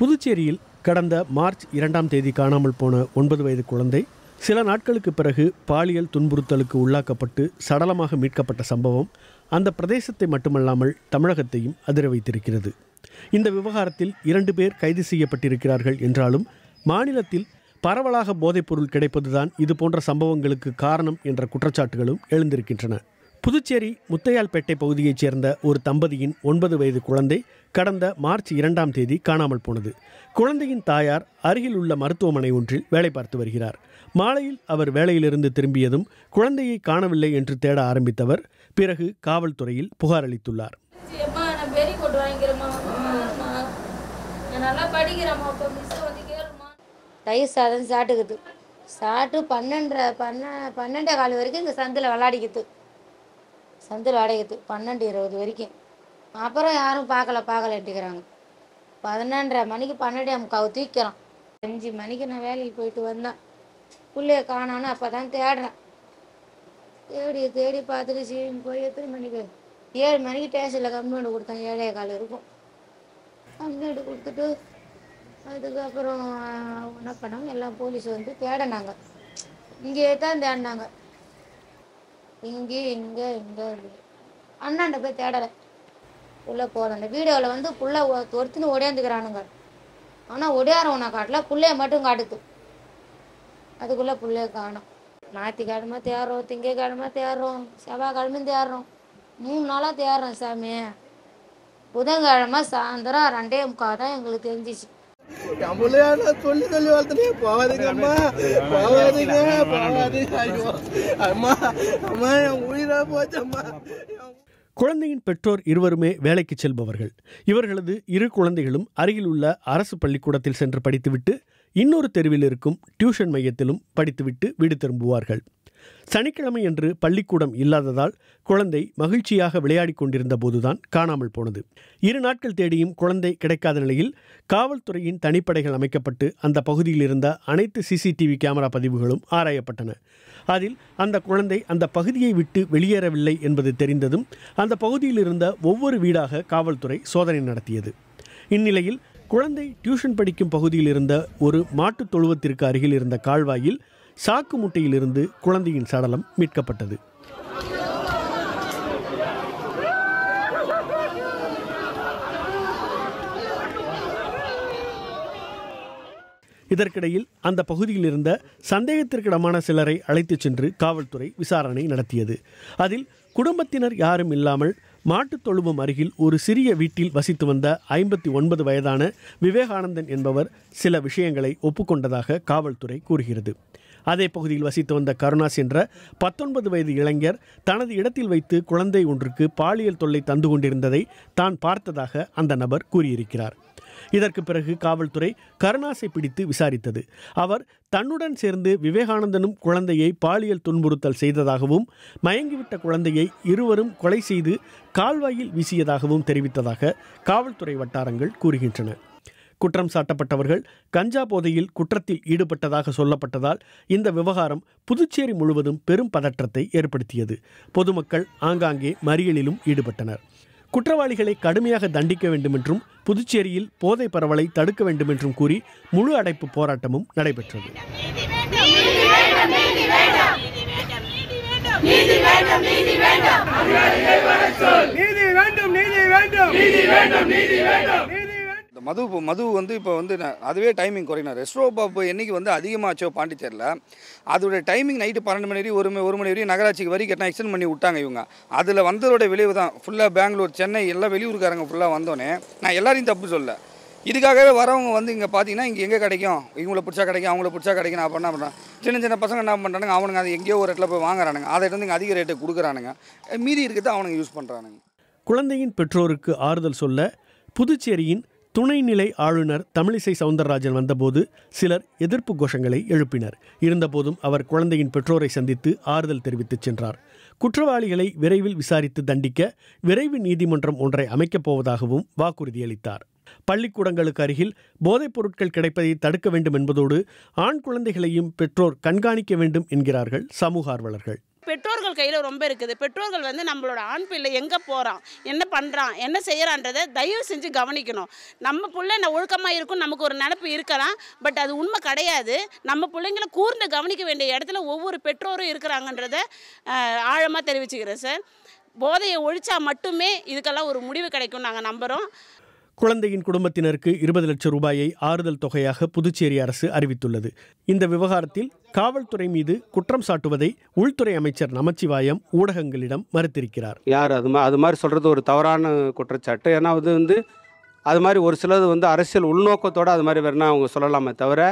புதுச்சேரியில் கடந்த மார்ச் இரண்டாம் தேதி காணாமல் போன ஒன்பது வயது குழந்தை சில நாட்களுக்கு பிறகு பாலியல் துன்புறுத்தலுக்கு உள்ளாக்கப்பட்டு சடலமாக மீட்கப்பட்ட சம்பவம் அந்த பிரதேசத்தை மட்டுமல்லாமல் தமிழகத்தையும் அதிர வைத்திருக்கிறது இந்த விவகாரத்தில் இரண்டு பேர் கைது செய்யப்பட்டிருக்கிறார்கள் என்றாலும் மாநிலத்தில் பரவலாக போதைப்பொருள் கிடைப்பதுதான் இதுபோன்ற சம்பவங்களுக்கு காரணம் என்ற குற்றச்சாட்டுகளும் எழுந்திருக்கின்றன புதுச்சேரி முத்தையால்பேட்டை பகுதியைச் சேர்ந்த ஒரு தம்பதியின் ஒன்பது வயது குழந்தை கடந்த மார்ச் இரண்டாம் தேதி காணாமல் போனது குழந்தையின் தாயார் அருகில் உள்ள மருத்துவமனை ஒன்றில் வேலை பார்த்து வருகிறார் மாலையில் அவர் வேலையிலிருந்து திரும்பியதும் குழந்தையை காணவில்லை என்று தேட ஆரம்பித்தவர் பிறகு காவல்துறையில் புகார் அளித்துள்ளார் சாட்டுக்குது சாட்டு பன்னெண்டரை பன்ன பன்னெண்டே கால் வரைக்கும் இந்த சந்தில் விளாடிக்குது சந்தில் அடையுது பன்னெண்டு இருபது வரைக்கும் அப்புறம் யாரும் பார்க்கல பார்க்கலட்டுக்கிறாங்க பதினொன்றரை மணிக்கு பன்னெண்டு முக்காவை தூக்கிறோம் அஞ்சு மணிக்கு நான் வேலைக்கு போயிட்டு வந்தேன் பிள்ளைய காணோன்னு அப்போ தான் தேடுறேன் தேடி தேடி பார்த்துட்டு சீன் போய் எத்தனை மணிக்கு ஏழு மணிக்கு டேஷனில் கம்ப்ளைண்ட் கொடுத்தேன் ஏழே கால் இருக்கும் கம்ப்ளைண்ட் கொடுத்துட்டு அதுக்கப்புறம் என்ன பண்ணாங்க எல்லாம் போலீஸ் வந்து தேடினாங்க இங்கேயே தான் தேடினாங்க இங்கே இங்கே இங்கே அண்ணாண்ட போய் தேடலை உள்ளே போகலண்ட வீடியோவில் வந்து புள்ள ஒருத்தின்னு ஓடியாந்துக்கிறானுங்க ஆனால் ஒடியாரவனை காட்டல புள்ளைய மட்டும் காட்டுது அதுக்குள்ளே புள்ளைய காணும் ஞாயிற்றுக்கிழமை தேடுறோம் திங்கக்கிழமை தேடுறோம் கிழமையும் தேடுறோம் மூணு நாளாக தேடுறோம் சாமி புதன்கிழமை சாயந்தரம் ரெண்டே முக்கால் தான் எங்களுக்கு தெரிஞ்சிச்சு சொல்லி சொல்லி வளர்த்தனே போகாதீங்க அம்மா போகாதீங்க போகாதீங்க ஐயோ அம்மா அம்மா என் உயிரா போச்சம்மா குழந்தையின் பெற்றோர் இருவருமே வேலைக்கு செல்பவர்கள் இவர்களது இரு குழந்தைகளும் அருகில் உள்ள அரசு பள்ளிக்கூடத்தில் சென்று படித்துவிட்டு இன்னொரு தெருவில் இருக்கும் டியூஷன் மையத்திலும் படித்துவிட்டு வீடு திரும்புவார்கள் சனிக்கிழமை அன்று பள்ளிக்கூடம் இல்லாததால் குழந்தை மகிழ்ச்சியாக விளையாடிக் கொண்டிருந்த போதுதான் காணாமல் போனது இரு நாட்கள் தேடியும் குழந்தை கிடைக்காத நிலையில் காவல்துறையின் தனிப்படைகள் அமைக்கப்பட்டு அந்த பகுதியில் இருந்த அனைத்து சிசிடிவி கேமரா பதிவுகளும் ஆராயப்பட்டன அதில் அந்த குழந்தை அந்த பகுதியை விட்டு வெளியேறவில்லை என்பது தெரிந்ததும் அந்த பகுதியில் இருந்த ஒவ்வொரு வீடாக காவல்துறை சோதனை நடத்தியது இந்நிலையில் குழந்தை டியூஷன் படிக்கும் பகுதியில் இருந்த ஒரு மாட்டுத் தொழுவத்திற்கு அருகில் இருந்த கால்வாயில் சாக்கு முட்டையிலிருந்து குழந்தையின் சடலம் மீட்கப்பட்டது இதற்கிடையில் அந்த பகுதியில் இருந்த சந்தேகத்திற்கிடமான சிலரை அழைத்துச் சென்று காவல்துறை விசாரணை நடத்தியது அதில் குடும்பத்தினர் யாரும் இல்லாமல் மாட்டுத் தொழுவம் அருகில் ஒரு சிறிய வீட்டில் வசித்து வந்த ஐம்பத்தி ஒன்பது வயதான விவேகானந்தன் என்பவர் சில விஷயங்களை ஒப்புக்கொண்டதாக காவல்துறை கூறுகிறது அதே பகுதியில் வசித்து வந்த கருணாஸ் என்ற பத்தொன்பது வயது இளைஞர் தனது இடத்தில் வைத்து குழந்தை ஒன்றுக்கு பாலியல் தொல்லை தந்து கொண்டிருந்ததை தான் பார்த்ததாக அந்த நபர் கூறியிருக்கிறார் இதற்கு பிறகு காவல்துறை கருணாசை பிடித்து விசாரித்தது அவர் தன்னுடன் சேர்ந்து விவேகானந்தனும் குழந்தையை பாலியல் துன்புறுத்தல் செய்ததாகவும் மயங்கிவிட்ட குழந்தையை இருவரும் கொலை செய்து கால்வாயில் வீசியதாகவும் தெரிவித்ததாக காவல்துறை வட்டாரங்கள் கூறுகின்றன குற்றம் சாட்டப்பட்டவர்கள் கஞ்சா போதையில் குற்றத்தில் ஈடுபட்டதாக சொல்லப்பட்டதால் இந்த விவகாரம் புதுச்சேரி முழுவதும் பெரும் பதற்றத்தை ஏற்படுத்தியது பொதுமக்கள் ஆங்காங்கே மறியலிலும் ஈடுபட்டனர் குற்றவாளிகளை கடுமையாக தண்டிக்க வேண்டுமென்றும் புதுச்சேரியில் போதை பரவலை தடுக்க வேண்டுமென்றும் கூறி முழு அடைப்பு போராட்டமும் நடைபெற்றது நீதி வேண்டும் நீதி வேண்டும் மது மது வந்து இப்போ வந்து அதுவே டைமிங் குறையணும் ரெஸ்ட்ரோ பப் என்றைக்கு வந்து அதிகமாச்சோ பாண்டிச்சேரியில் அதோடய டைமிங் நைட்டு பன்னெண்டு மணி வரையும் ஒரு ஒரு மணி வரையும் நகராட்சிக்கு வரைக்கும் கட்டினா எக்ஸ்டெண்ட் பண்ணி விட்டாங்க இவங்க அதில் வந்ததோட விளைவு தான் ஃபுல்லாக பெங்களூர் சென்னை எல்லாம் வெளியூருக்காரங்க ஃபுல்லாக வந்தோன்னே நான் எல்லாரையும் தப்பு சொல்ல இதுக்காகவே வரவங்க வந்து இங்கே பார்த்தீங்கன்னா இங்கே எங்கே கிடைக்கும் இவங்கள பிடிச்சா கிடைக்கும் அவங்கள பிடிச்சா கிடைக்கும் நான் பண்ண பண்ணுறேன் சின்ன சின்ன பசங்க என்ன பண்ணுறானுங்க அவனுங்க அதை எங்கேயோ ஒரு இடத்துல போய் வாங்குறானுங்க அதை வந்து அதிக ரேட்டு கொடுக்குறானுங்க மீதி இருக்கிறத அவனுங்க யூஸ் பண்ணுறானுங்க குழந்தையின் பெற்றோருக்கு ஆறுதல் சொல்ல புதுச்சேரியின் துணைநிலை ஆளுநர் தமிழிசை சவுந்தரராஜன் வந்தபோது சிலர் எதிர்ப்பு கோஷங்களை எழுப்பினர் இருந்தபோதும் அவர் குழந்தையின் பெற்றோரை சந்தித்து ஆறுதல் தெரிவித்துச் சென்றார் குற்றவாளிகளை விரைவில் விசாரித்து தண்டிக்க விரைவு நீதிமன்றம் ஒன்றை அமைக்கப் போவதாகவும் வாக்குறுதியளித்தார் பள்ளிக்கூடங்களுக்கு அருகில் போதைப் பொருட்கள் கிடைப்பதை தடுக்க வேண்டும் என்பதோடு ஆண் குழந்தைகளையும் பெற்றோர் கண்காணிக்க வேண்டும் என்கிறார்கள் சமூக ஆர்வலர்கள் பெற்றோர்கள் கையில் ரொம்ப இருக்குது பெற்றோர்கள் வந்து நம்மளோட ஆண் பிள்ளை எங்கே போகிறான் என்ன பண்ணுறான் என்ன செய்கிறான்றதை தயவு செஞ்சு கவனிக்கணும் நம்ம பிள்ளை என்ன ஒழுக்கமாக இருக்கும் நமக்கு ஒரு நினப்பு இருக்கலாம் பட் அது உண்மை கிடையாது நம்ம பிள்ளைங்களை கூர்ந்து கவனிக்க வேண்டிய இடத்துல ஒவ்வொரு பெற்றோரும் இருக்கிறாங்கன்றத ஆழமாக தெரிவிச்சுக்கிறேன் சார் போதையை ஒழிச்சா மட்டுமே இதுக்கெல்லாம் ஒரு முடிவு கிடைக்கும் நாங்கள் நம்புகிறோம் குழந்தையின் குடும்பத்தினருக்கு இருபது லட்சம் ரூபாயை ஆறுதல் தொகையாக புதுச்சேரி அரசு அறிவித்துள்ளது இந்த விவகாரத்தில் காவல்துறை மீது குற்றம் சாட்டுவதை உள்துறை அமைச்சர் நமச்சிவாயம் ஊடகங்களிடம் மறுத்திருக்கிறார் யார் அது அது மாதிரி சொல்கிறது ஒரு தவறான குற்றச்சாட்டு ஏன்னா அது வந்து அது மாதிரி ஒரு சிலது வந்து அரசியல் உள்நோக்கத்தோடு அது மாதிரி வேணால் அவங்க சொல்லலாமே தவிர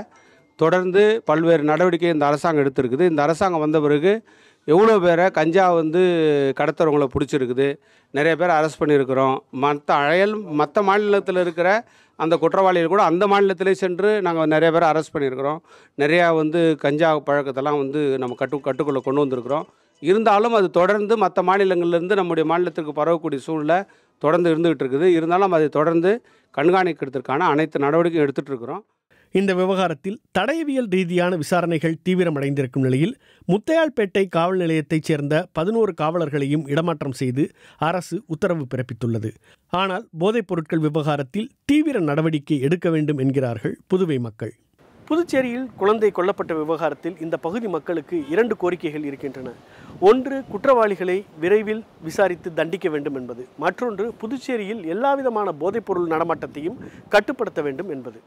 தொடர்ந்து பல்வேறு நடவடிக்கை இந்த அரசாங்கம் எடுத்திருக்குது இந்த அரசாங்கம் வந்த பிறகு எவ்வளோ பேரை கஞ்சா வந்து கடத்துறவங்களை பிடிச்சிருக்குது நிறைய பேர் அரெஸ்ட் பண்ணியிருக்கிறோம் மற்ற அழையல் மற்ற மாநிலத்தில் இருக்கிற அந்த குற்றவாளிகள் கூட அந்த மாநிலத்திலே சென்று நாங்கள் நிறைய பேர் அரெஸ்ட் பண்ணியிருக்கிறோம் நிறையா வந்து கஞ்சா பழக்கத்தெல்லாம் வந்து நம்ம கட்டு கட்டுக்குள்ளே கொண்டு வந்திருக்கிறோம் இருந்தாலும் அது தொடர்ந்து மற்ற மாநிலங்கள்லேருந்து நம்முடைய மாநிலத்திற்கு பரவக்கூடிய சூழ்நிலை தொடர்ந்து இருந்துகிட்டு இருக்குது இருந்தாலும் அதை தொடர்ந்து கண்காணிக்கிறதுக்கான அனைத்து நடவடிக்கையும் எடுத்துகிட்டு இருக்கிறோம் இந்த விவகாரத்தில் தடயவியல் ரீதியான விசாரணைகள் தீவிரமடைந்திருக்கும் நிலையில் முத்தையாள்பேட்டை காவல் நிலையத்தைச் சேர்ந்த பதினோரு காவலர்களையும் இடமாற்றம் செய்து அரசு உத்தரவு பிறப்பித்துள்ளது ஆனால் போதைப் பொருட்கள் விவகாரத்தில் தீவிர நடவடிக்கை எடுக்க வேண்டும் என்கிறார்கள் புதுவை மக்கள் புதுச்சேரியில் குழந்தை கொல்லப்பட்ட விவகாரத்தில் இந்த பகுதி மக்களுக்கு இரண்டு கோரிக்கைகள் இருக்கின்றன ஒன்று குற்றவாளிகளை விரைவில் விசாரித்து தண்டிக்க வேண்டும் என்பது மற்றொன்று புதுச்சேரியில் எல்லாவிதமான போதைப்பொருள் நடமாட்டத்தையும் கட்டுப்படுத்த வேண்டும் என்பது